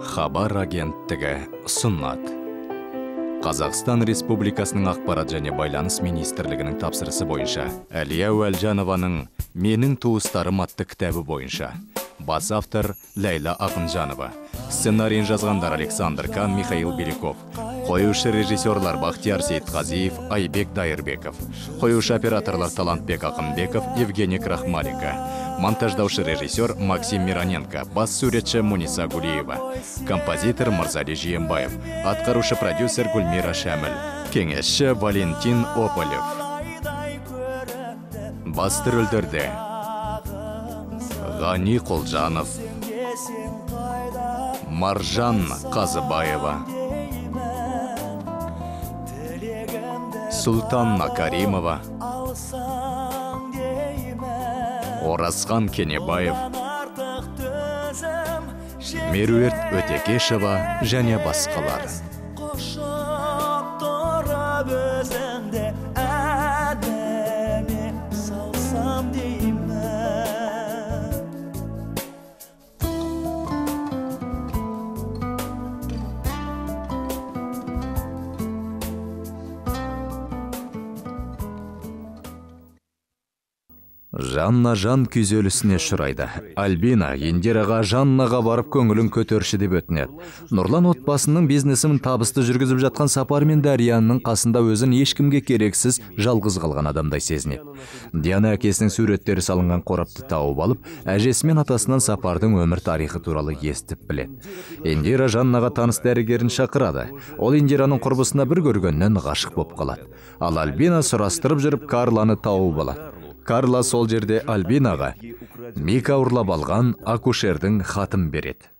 хабар агенттігі ұсынады қазақстан республикасының ақпарат және байланыс министрлігінің тапсырысы бойынша әлия уәлжанованың менің туыстарым атты кітабы бойынша бас автор ләйла ақынжанова сценарийін жазғандар александр кан михаил беляков қоюшы режиссерлар бахтияр сейітқазиев айбек дайырбеков қоюшы операторлар талантбек ақынбеков евгений крахмалика монтаждаушы режиссер максим мироненко бас суретші муниса гулиева композитор мырзали жиенбаев атқарушы продюсер гүлмира шәміл кеңесші валентин ополев басты рөлдерде ғани құлжанов маржан қазыбаева султанна каримова оразхан кенебаев меруерт Өтекешева және басқалары. жанна жан күйзелісіне ұшырайды альбина индираға жаннаға барып көңілін көтерші деп өтінеді нұрлан отбасының бизнесін табысты жүргізіп жатқан сапармен дарияның қасында өзін ешкімге керексіз жалғыз қалған адамдай сезінеді диана әкесінің суреттері салынған қорапты тауып алып әжесі мен атасынан сапардың өмір тарихы туралы естіп біледі индира жаннаға таныс дәрігерін шақырады ол индираның құрбысына бір көргеннен ғашық болып қалады ал альбина сұрастырып жүріп карланы тауып алады карла сол жерде альбинаға мика ұрлап алған акушердің хатын береді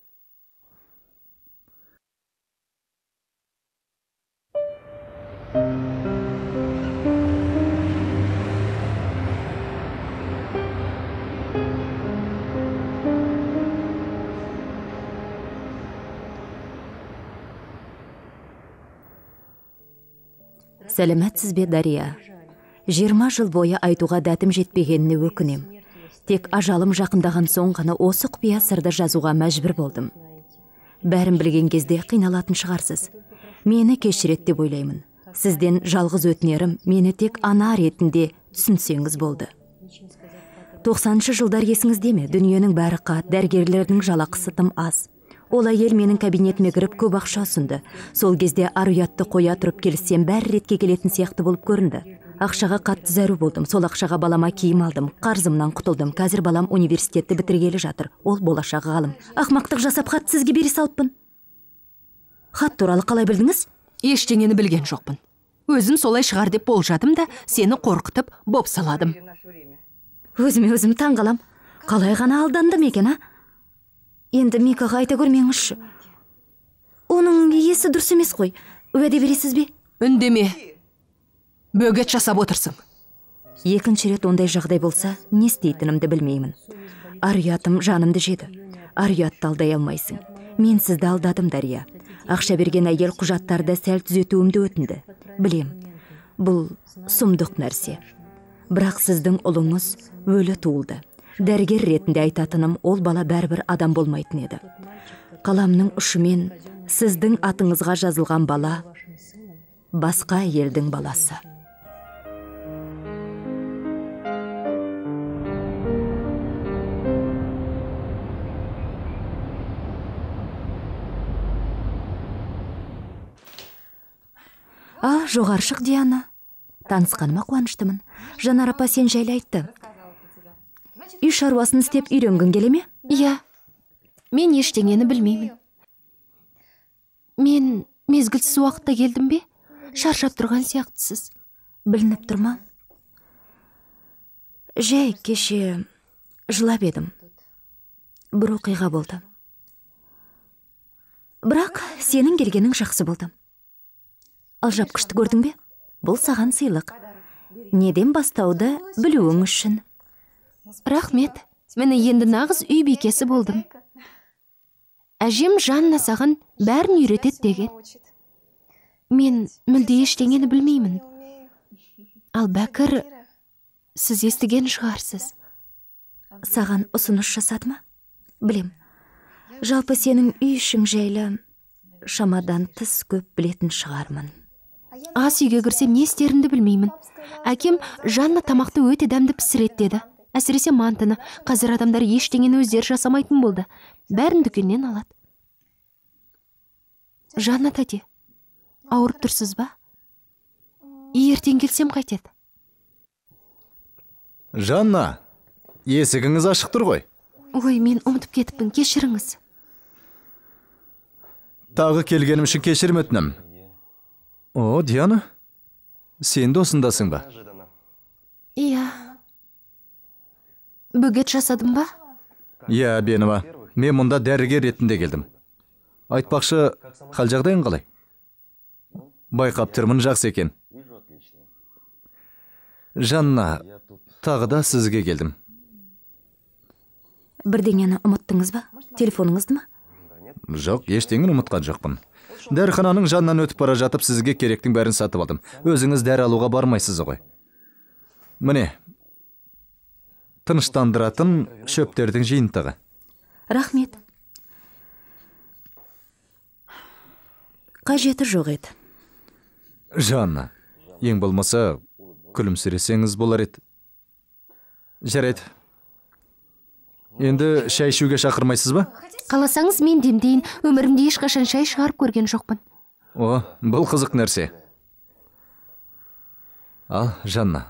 сәлеметсіз бе дария жиырма жыл бойы айтуға дәтім жетпегеніне өкінем. тек ажалым жақындаған соң ғана осы құпия сырды жазуға мәжбүр болдым бәрін білген кезде қиналатын шығарсыз мені кешіреді деп ойлаймын сізден жалғыз өтінерім мені тек ана ретінде түсінсеңіз болды тоқсаныншы жылдар есіңізде ме дүниенің бәрі қат дәрігерлердің жалақысы тым аз ол әйел менің кабинетіме кіріп көп ақша ұсынды сол кезде ар ұятты қоя тұрып келіссем бәрі ретке келетін сияқты болып көрінді ақшаға қатты зәру болдым сол ақшаға балама киім алдым қарызымнан құтылдым қазір балам университетті бітіргелі жатыр ол болашақ ғалым ақмақтық жасап хат сізге бере салыппын хат туралы қалай білдіңіз ештеңені білген жоқпын өзім солай шығар деп болжадым да сені қорқытып бопсаладым өзіме өзім таңғалам қалай ғана алдандым екен а енді микаға айта көрмеңізші оның есі дұрыс емес қой уәде бересіз бе үндеме бөгет жасап отырсың екінші рет ондай жағдай болса не істейтінімді білмеймін ар ұятым жанымды жеді ар ұятты алдай алмайсың мен сізді алдадым дария ақша берген әйел құжаттарды сәл түзетуімді өтінді білем бұл сұмдық нәрсе бірақ сіздің ұлыңыз өлі туылды дәрігер ретінде айтатыным ол бала бәрібір адам болмайтын еді қаламның ұшымен сіздің атыңызға жазылған бала басқа елдің баласы а жоғары шық диана танысқаныма қуаныштымын жанар апа сен жайлы айтты үй шаруасын істеп үйренгің келе ме иә мен ештеңені білмеймін мен мезгілсіз уақытта келдім бе шаршап тұрған сияқтысыз білініп тұр ма жай кеше жылап едім бір оқиға болды бірақ сенің келгенің жақсы болды алжапқышты көрдің бе бұл саған сыйлық неден бастауды білуің үшін рахмет міне енді нағыз үй бикесі болдым әжем жанна саған бәрін үйретеді деген мен мүлде ештеңені білмеймін ал бәкір сіз естіген шығарсыз саған ұсыныс жасады ма білем жалпы сенің үй ішің жайлы шамадан тыс көп білетін шығармын ас үйге кірсем не істерімді білмеймін әкем жанна тамақты өте дәмді пісіреді деді әсіресе мантыны қазір адамдар ештеңені өздері жасамайтын болды бәрін дүкеннен алады жанна тәте ауырып тұрсыз ба ертең келсем қайтеді жанна есігіңіз ашық тұр ғой ой мен ұмытып кетіппін кешіріңіз тағы келгенім үшін кешірім өтінемін о диана сен де осындасың ба иә бөгет жасадым ба иә бенова мен мұнда дәрігер ретінде келдім айтпақшы қал жағдайың қалай байқап тұрмын жақсы екен жанна тағы да сізге келдім бірдеңені ұмыттыңыз ба телефоныңызды ма жоқ ештеңені ұмытқан жоқпын дәріхананың жанынан өтіп бара жатып сізге керектің бәрін сатып алдым өзіңіз дәрі алуға бармайсыз ғой міне тыныштандыратын шөптердің жиынтығы рахмет қажеті жоқ еді жанна ең болмаса күлімсіресеңіз болар еді жарайды енді шай ішуге шақырмайсыз ба қаласаңыз мен демдейін өмірімде ешқашан шай шығарып көрген жоқпын о бұл қызық нәрсе ал жанна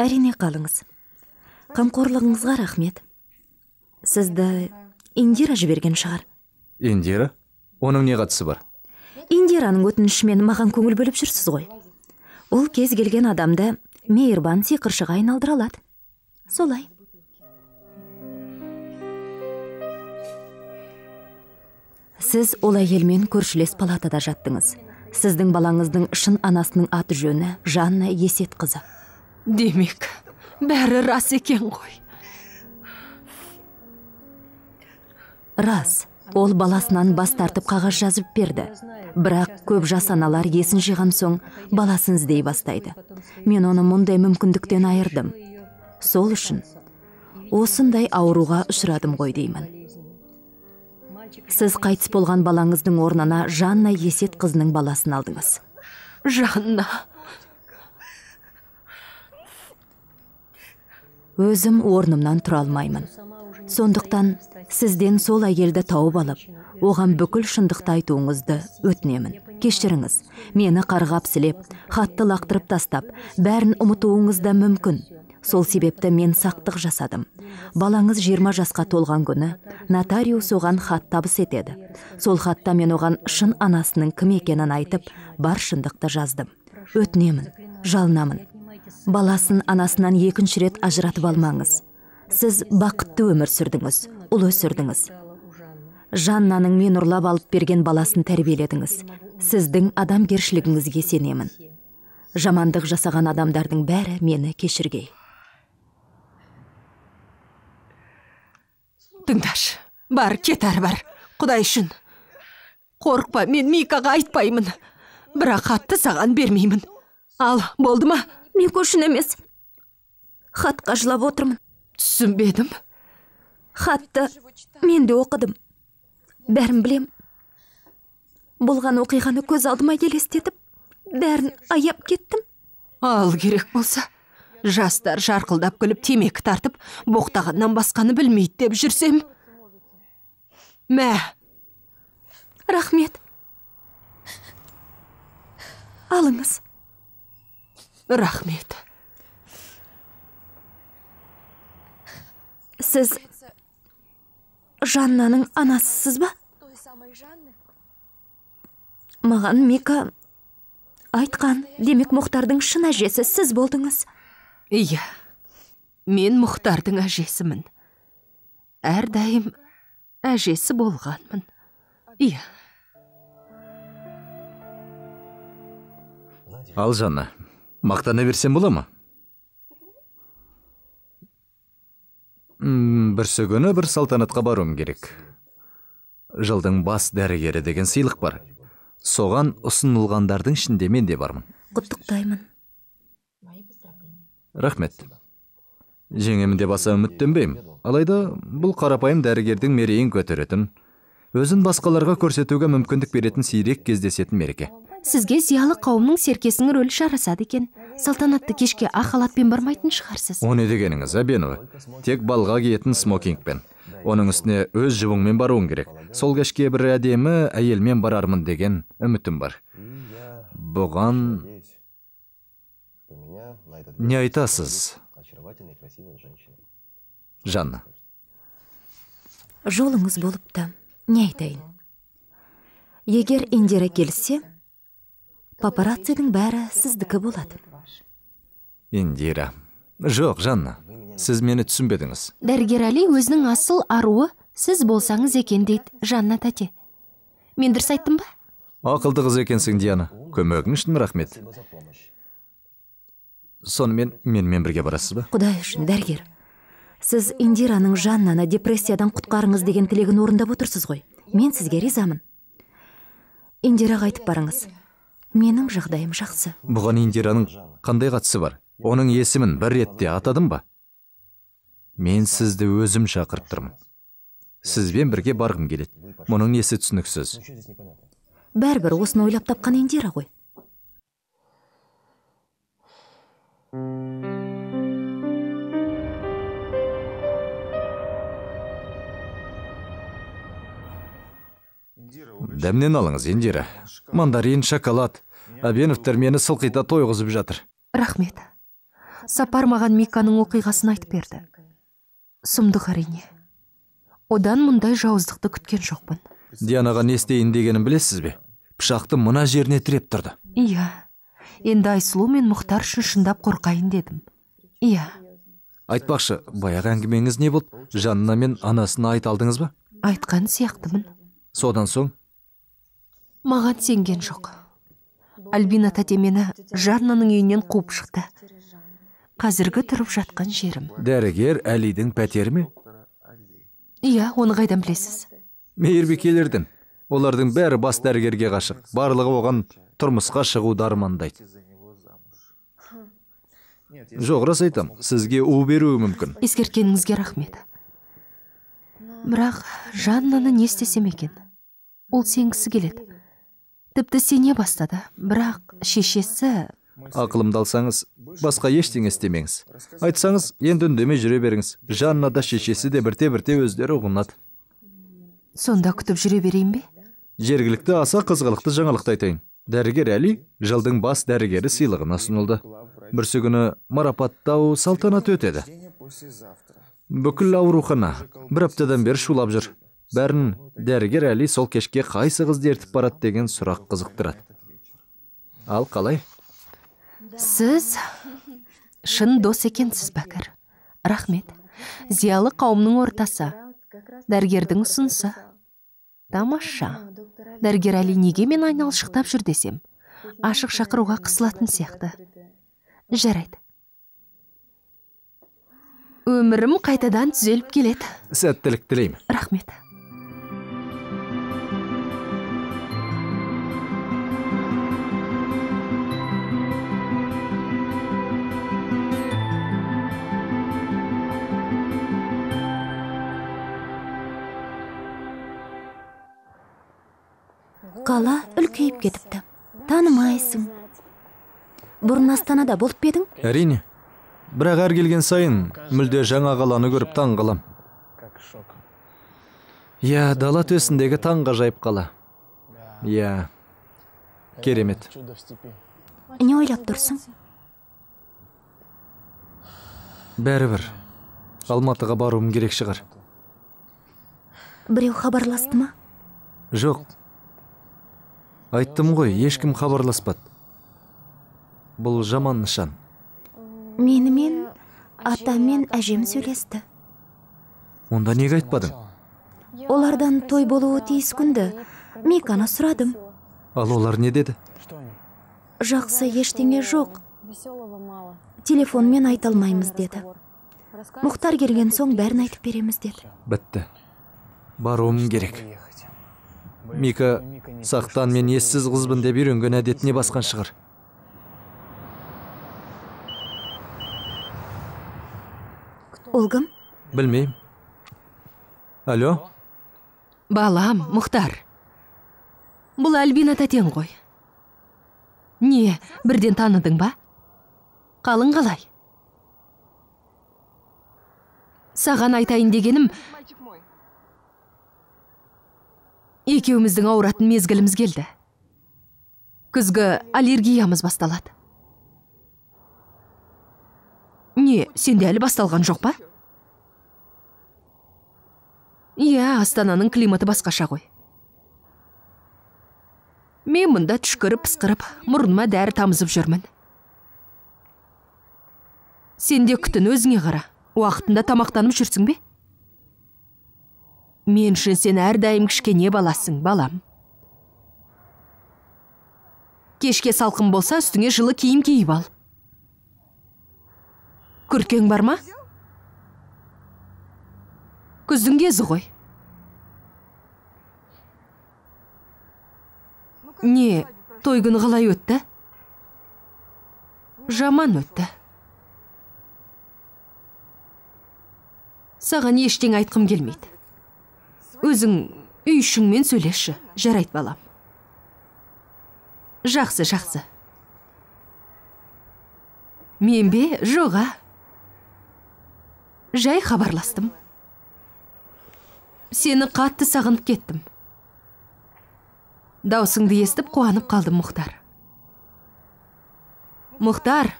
әрине қалыңыз қамқорлығыңызға рахмет сізді индира жіберген шығар индира оның не қатысы бар индираның өтінішімен маған көңіл бөліп жүрсіз ғой ол кез келген адамды мейірбан сиқыршыға айналдыра алады солай сіз ол әйелмен көршілес палатада жаттыңыз сіздің балаңыздың шын анасының аты жөні жанна есетқызы демек бәрі рас екен ғой рас ол баласынан бас тартып қағаз жазып берді бірақ көп жас аналар есін жиған соң баласын іздей бастайды мен оны мұндай мүмкіндіктен айырдым сол үшін осындай ауруға ұшырадым ғой деймін сіз қайтыс болған балаңыздың орнына жанна есет қызының баласын алдыңыз жанна өзім орнымнан тұра алмаймын сондықтан сізден сол әйелді тауып алып оған бүкіл шындықты айтуыңызды өтінемін кешіріңіз мені қарғап сілеп хатты лақтырып тастап бәрін ұмытуыңыз да мүмкін сол себепті мен сақтық жасадым балаңыз 20 жасқа толған күні нотариус оған хат табыс етеді сол хатта мен оған шын анасының кім екенін айтып бар шындықты жаздым өтінемін жалынамын баласын анасынан екінші рет ажыратып алмаңыз сіз бақытты өмір сүрдіңіз ұл өсірдіңіз жаннаның мен ұрлап алып берген баласын тәрбиеледіңіз сіздің адамгершілігіңізге сенемін жамандық жасаған адамдардың бәрі мені кешіргей тыңдашы бар кет бар құдай үшін қорықпа мен микаға айтпаймын бірақ хатты саған бермеймін ал болды ма мика үшін емес хатқа жылап отырмын түсінбедім хатты мен де оқыдым бәрін білем. болған оқиғаны көз алдыма елестетіп бәрін аяп кеттім ал керек болса жастар жарқылдап күліп темекі тартып боқтағаннан басқаны білмейді деп жүрсем мә рахмет алыңыз рахмет сіз жаннаның анасысыз ба маған мика айтқан демек мұхтардың шын әжесі сіз болдыңыз Иә, мен мұхтардың әжесімін. Әрдайым әжесі болғанмын. Иә. Ал жаны, мақтана берсем бола ма? Бір күні бір салтанатқа баруым керек жылдың бас дәрігері деген сыйлық бар соған ұсынылғандардың ішінде мен де бармын құттықтаймын рахмет жеңемін деп аса үміттенбеймін алайда бұл қарапайым дәрігердің мерейін көтеретін өзін басқаларға көрсетуге мүмкіндік беретін сирек кездесетін мереке сізге зиялы қауымның серкесінің рөлі жарасады екен салтанатты кешке ақ халатпен бармайтын шығарсыз о не дегеніңіз әбенова тек балға киетін смокингпен оның үстіне өз жұбыңмен баруың керек сол кешке бір әдемі әйелмен барармын деген үмітім бар бұған не айтасыз жанна жолыңыз болыпты не айтайын егер индира келсе папарацидың бәрі сіздікі болады индира жоқ жанна сіз мені түсінбедіңіз дәрігер әли өзінің асыл аруы сіз болсаңыз екен дейді жанна тәте мен дұрыс айттым ба ақылды қыз екенсің диана көмегің үшін рахмет сонымен менімен бірге барасыз ба құдай үшін дәрігер сіз индираның жаннаны депрессиядан құтқарыңыз деген тілегін орындап отырсыз ғой мен сізге ризамын Индира айтып барыңыз менің жағдайым жақсы бұған индираның қандай қатысы бар оның есімін бір ретте атадым ба мен сізді өзім шақырып тұрмын сізбен бірге барғым келеді мұның несі түсініксіз бәрібір осыны ойлап тапқан индира ғой дәмнен алыңыз индира мандарин шоколад әбеновтер мені сылқита тойғызып жатыр рахмет сапар маған миканың оқиғасын айтып берді сұмдық әрине одан мұндай жауыздықты күткен жоқпын дианаға не істейін дегенін білесіз бе пышақты мына жеріне тіреп тұрды иә енді айсұлу мен мұхтар үшін шындап қорқайын дедім иә айтпақшы баяғы әңгімеңіз не болды жанна мен анасына айта алдыңыз ба айтқан сияқтымын содан соң маған сенген жоқ альбина тәте мені жаннаның үйінен қуып шықты қазіргі тұрып жатқан жерім дәрігер әлидің пәтері ме иә оны қайдан білесіз мейірбикелерден олардың бәрі бас дәрігерге қашық барлығы оған тұрмысқа шығуды армандайды жоқ рас айтам, сізге у беруі мүмкін ескерткеніңізге рахмет бірақ жаннаны не істесем екен ол сенгісі келеді тіпті сене бастады бірақ шешесі ақылымды алсаңыз басқа ештеңе істемеңіз айтсаңыз енді үндемей жүре беріңіз жанна да шешесі де бірте бірте өздері ұғынады сонда күтіп жүре берейін бе жергілікті аса қызғылықты жаңалықты айтайын дәрігер әли жылдың бас дәрігері сыйлығына ұсынылды бүрсі күні марапаттау салтанаты өтеді бүкіл аурухана бір аптадан бері шулап жүр бәрін дәрігер әли сол кешке қайсы қызды ертіп барады деген сұрақ қызықтырады ал қалай сіз шын дос екенсіз бәкір рахмет зиялы қауымның ортасы дәрігердің ұсынысы тамаша дәрігер әли неге мен айналшықтап жүр десем ашық шақыруға қысылатын сияқты жарайды өмірім қайтадан түзеліп келеді сәттілік тілеймін рахмет қала үлкейіп кетіпті танымайсың бұрын астанада болып па едің әрине бірақ әр келген сайын мүлде жаңа қаланы көріп таң қалам. иә дала төсіндегі таңғажайып қала иә керемет не ойлап тұрсың бәрібір алматыға баруым керек шығар біреу хабарласты ма жоқ айттым ғой ешкім хабарласпады бұл жаман нышан менімен атам мен әжем сөйлесті онда неге айтпадың олардан той болуы тиіс күнді миканы сұрадым ал олар не деді жақсы ештеңе жоқ телефонмен айта алмаймыз деді мұхтар келген соң бәрін айтып береміз деді бітті баруым керек мика сақтан мен ессіз қызбын деп үйренген әдетіне басқан шығар ол кім білмеймін алло балам мұхтар бұл альбина тәтең ғой не бірден таныдың ба қалың қалай саған айтайын дегенім екеуміздің ауыратын мезгіліміз келді күзгі аллергиямыз басталады не сенде әлі басталған жоқ па иә астананың климаты басқаша ғой мен мұнда түшкіріп пысқырып мұрныма дәрі тамызып жүрмін сенде күтін өзіңе қара уақытында тамақтанып жүрсің бе мен үшін сен әрдайым кішкене баласың балам кешке салқын болса үстіңе жылы киім киіп ал күрткең бар ма күздің кезі ғой не той күні қалай өтті жаман өтті саған ештеңе айтқым келмейді өзің үй ішіңмен сөйлесші жарайды балам жақсы жақсы мен бе жоға жай хабарластым сені қатты сағынып кеттім даусыңды естіп қуанып қалдым мұхтар мұхтар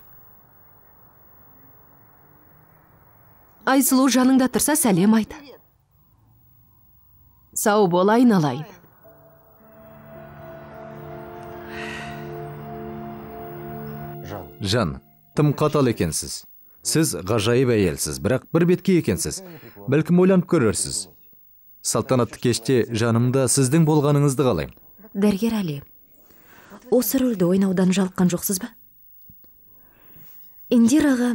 айсұлу жаныңда тұрса сәлем айт сау бол айналайын жан тым қатал екенсіз сіз ғажайып әйелсіз бірақ бір бетке екенсіз бәлкім ойланып көрерсіз салтанатты кеште жанымда сіздің болғаныңызды қалаймын дәрігер әли осы рөлді ойнаудан жалыққан жоқсыз ба индираға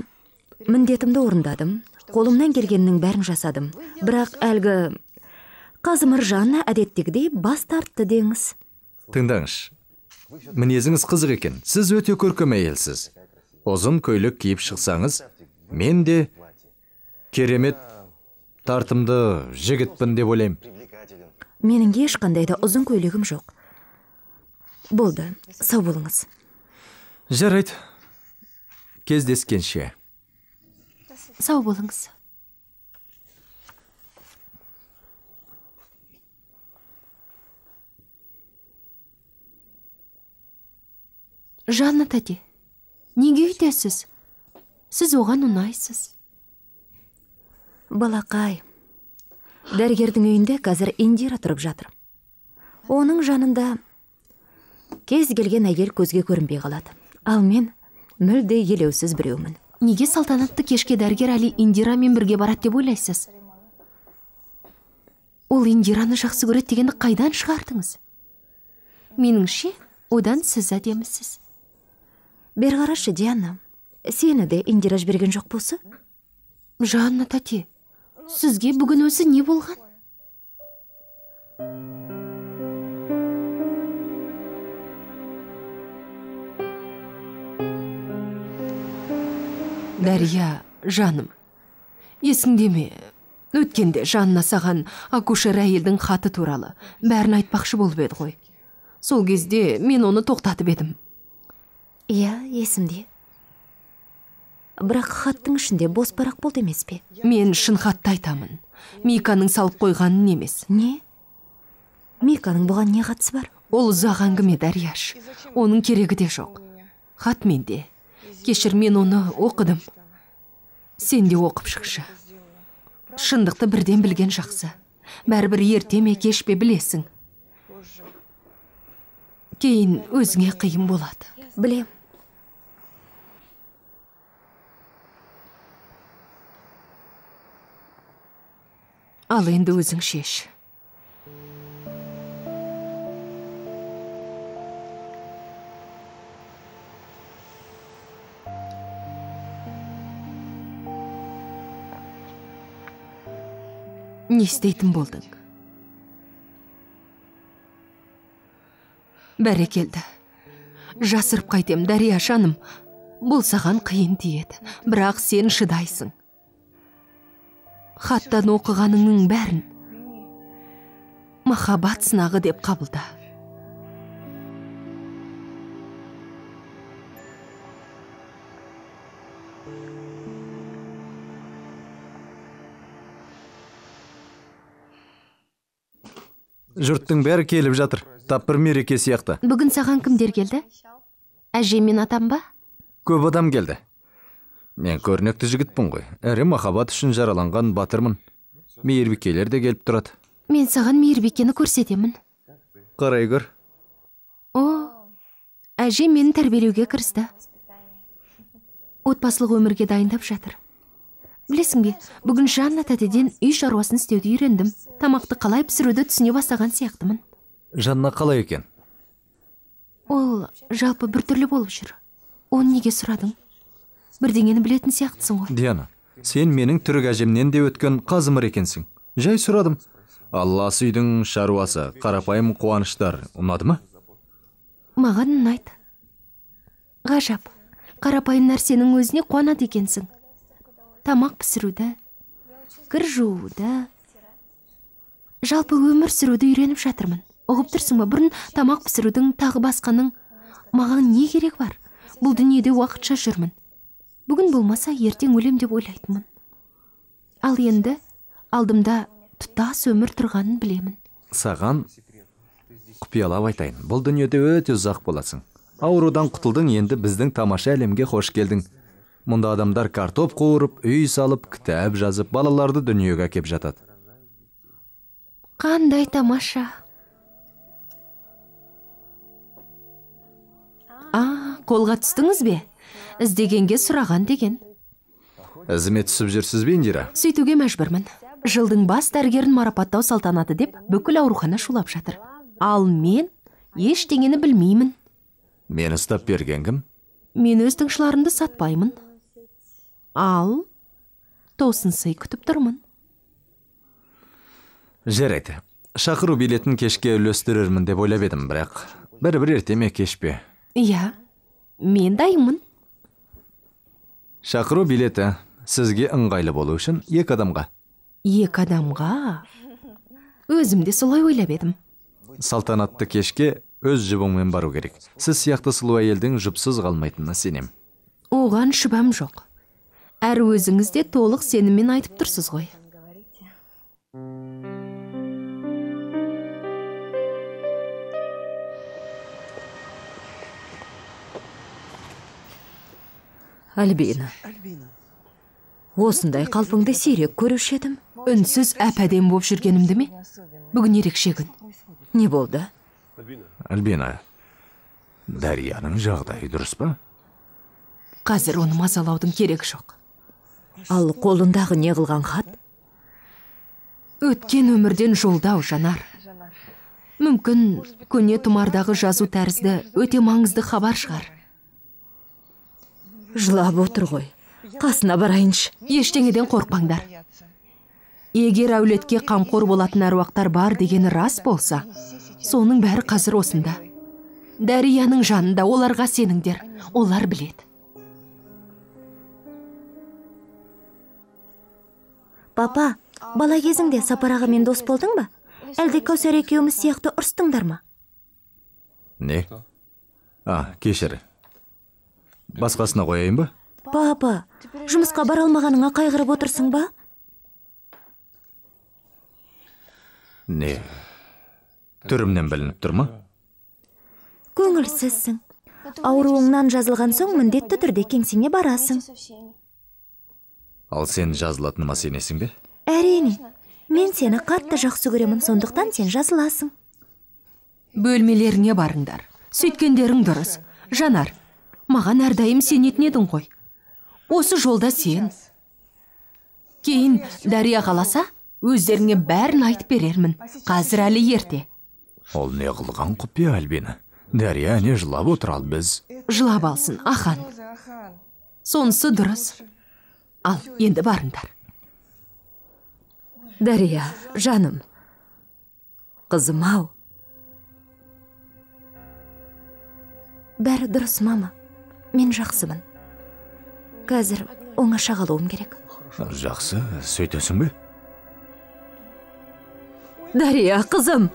міндетімді орындадым қолымнан келгеннің бәрін жасадым бірақ әлгі қазымыржанна әдеттегідей бас тартты деңіз тыңдаңызшы мінезіңіз қызық екен сіз өте көркем әйелсіз ұзын көйлек киіп шықсаңыз мен де керемет тартымды жігітпін деп ойлаймын менің ешқандай да ұзын көйлегім жоқ болды сау болыңыз жарайды кездескенше сау болыңыз Жанна, тәте, неге үйтесіз сіз оған ұнайсыз балақай дәргердің үйінде қазір индира тұрып жатыр оның жанында кез келген әйел көзге көрінбей қалады ал мен мүлде елеусіз біреумін неге салтанатты кешке дәргер әлі индирамен бірге барады деп ойлайсыз ол индираны жақсы көреді дегенді қайдан шығардыңыз меніңше одан сіз әдемісіз бер қарашы диана сені де индираж берген жоқ болса жанна тәте, сізге бүгін өзі не болған? дария жаным ме өткенде жанна саған акушер әйелдің хаты туралы бәрін айтпақшы болып еді ғой сол кезде мен оны тоқтатып едім иә есімде бірақ хаттың ішінде бос парақ болды емес пе мен шын хатты айтамын миканың салып қойғанын емес не миканың бұған не қатысы бар ол ұзақ әңгіме дарияш оның керегі де жоқ хат менде кешір мен оны оқыдым сен де оқып шықшы шындықты бірден білген жақсы бәрібір ерте ме кеш пе білесің кейін өзіңе қиын болады білем ал енді өзің шеш не істейтін болдың келді. жасырып қайтем дария ашаным. бұл саған қиын тиеді бірақ сен шыдайсың хаттан оқығаныңның бәрін махаббат сынағы деп қабылда жұрттың бәрі келіп жатыр тап бір мереке сияқты бүгін саған кімдер келді әжем мен атам ба көп адам келді мен көрнекті жігітпін ғой Әрі махаббат үшін жараланған батырмын мейірбикелер де келіп тұрады мен саған мейірбикені көрсетемін қарай көр о әжем мені тәрбиелеуге кірісті отбасылық өмірге дайындап жатыр білесің бе бүгін жанна тәтеден үй шаруасын істеуді үйрендім тамақты қалай пісіруді түсіне бастаған сияқтымын жанна қалай екен ол жалпы біртүрлі болып жүр оны неге сұрадың бірдеңені білетін сияқтысың ғой диана сен менің түрік әжемнен де өткен қазымыр екенсің жай сұрадым алласы үйдің шаруасы қарапайым қуаныштар ұнады ма маған ұнайды ғажап қарапайым нәрсенің өзіне қуанады екенсің тамақ пісіруді кір жууды жалпы өмір сүруді үйреніп жатырмын ұғып тұрсың ба бұрын тамақ пісірудің тағы басқаның маған не керек бар бұл дүниеде уақытша жүрмін бүгін болмаса ертең өлем деп ойлайтынмын ал енді алдымда тұтас өмір тұрғанын білемін саған құпиялап айтайын бұл дүниеде өте ұзақ боласың аурудан құтылдың енді біздің тамаша әлемге қош келдің мұнда адамдар картоп қуырып үй салып кітап жазып балаларды дүниеге әкеп жатады қандай тамаша а қолға түстіңіз бе іздегенге сұраған деген ізіме түсіп жүрсіз бе индира сөйтуге мәжбүрмін жылдың бас дәрігерін марапаттау салтанаты деп бүкіл аурухана шулап жатыр ал мен ештеңені білмеймін мені ұстап берген кім мен өз тыңшыларымды сатпаймын ал тосын сый күтіп тұрмын жарайды шақыру билетін кешке үлестірермін деп ойлап едім бірақ бір ерте ме кеш пе иә мен дайынмын шақыру билеті сізге ыңғайлы болу үшін екі адамға екі адамға өзім де солай ойлап едім салтанатты кешке өз жұбыңмен бару керек сіз сияқты сұлу әйелдің жұпсыз қалмайтынына сенем. оған шүбәм жоқ әрі өзіңіз де толық сеніммен айтып тұрсыз ғой альбина осындай қалпыңды сирек көруші едім үнсіз әп әдемі болып жүргенімді ме бүгін ерекше күн не болды альбина дарияның жағдайы дұрыс па қазір оны мазалаудың керек жоқ ал қолындағы не қылған хат өткен өмірден жолдау жанар мүмкін көне тұмардағы жазу тәрізді өте маңызды хабар шығар жылап отыр ғой қасына барайыншы ештеңеден қорықпаңдар егер әулетке қамқор болатын әруақтар бар дегені рас болса соның бәрі қазір осында дәрияның жанында оларға сеніңдер олар біледі папа бала кезіңде сапар ағамен дос болдың ба әлде кәусар екеуміз сияқты ұрыстыңдар ма не а кешір басқасына қояйын ба папа жұмысқа бара алмағаныңа қайғырып отырсың ба не түрімнен білініп тұр ма көңілсізсің ауруыңнан жазылған соң міндетті түрде кеңсеңе барасың ал сен жазылатыныма сенесің бе әрине мен сені қатты жақсы көремін сондықтан сен жазыласың бөлмелеріңе барыңдар сөйткендерің дұрыс жанар маған әрдайым сенетін едің ғой осы жолда сен кейін дария қаласа өздеріңе бәрін айтып берермін қазір әлі ерте ол не қылған құпия альбина дария не жылап отыр ал біз жылап алсын ахан сонысы дұрыс ал енді барыңдар дария жаным қызым ау бәрі дұрыс мама мен жақсымын қазір оңа қалуым керек жақсы сөйтесің бе дария қызым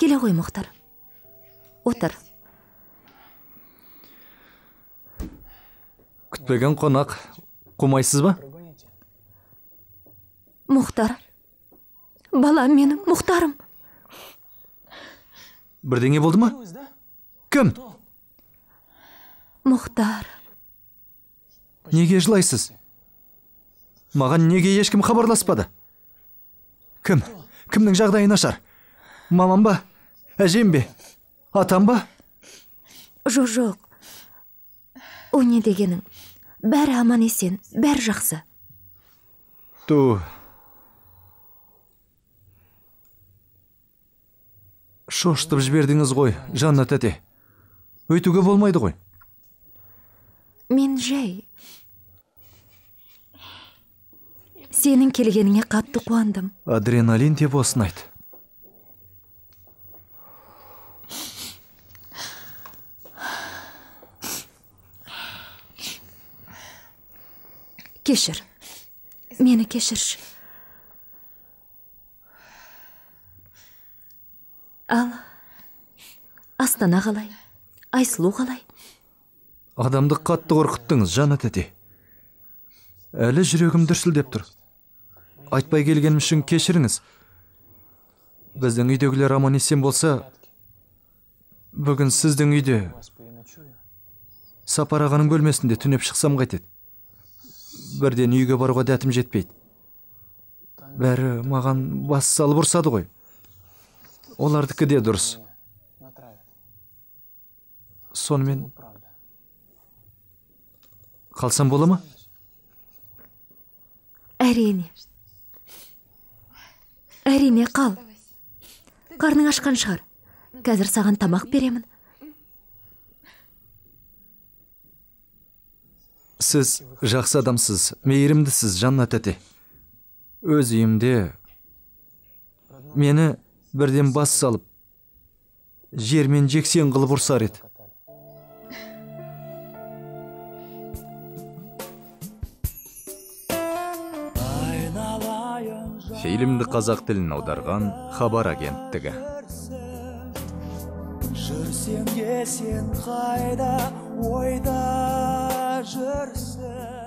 келе ғой мұхтар отыр күтпеген қонақ қумайсыз ба мұхтар балам менің мұхтарым бірдеңе болды ма кім мұхтар неге жылайсыз маған неге ешкім хабарласпады кім кімнің жағдайы нашар мамам ба әжем бе атам ба жоқ жоқ ол не дегенің бәрі аман есен бәрі жақсы ту шошытып жібердіңіз ғой жанна тәте өйтуге болмайды ғой мен жай сенің келгеніңе қатты қуандым адреналин деп осыны айт кешір мені кешірші ал астана қалай айсұлу қалай адамды қатты қорқыттыңыз жанат әте әлі жүрегім дүрсілдеп тұр айтпай келгенім үшін кешіріңіз біздің үйдегілер аман есен болса бүгін сіздің үйде сапар ағаның бөлмесінде түнеп шықсам қайтеді бірден үйге баруға дәтім жетпейді бәрі маған бас салып ұрсады ғой олардікі де дұрыс сонымен қалсам бола ма әрине әрине қал қарның ашқан шығар қазір саған тамақ беремін сіз жақсы адамсыз мейірімдісіз жаннат тәте өз үйімде мені бірден бас салып жермен жексен қылып ұрсар еді фильмді қазақ тілін аударған хабар агенттігі жүрсем де сен қайда ойда acırsın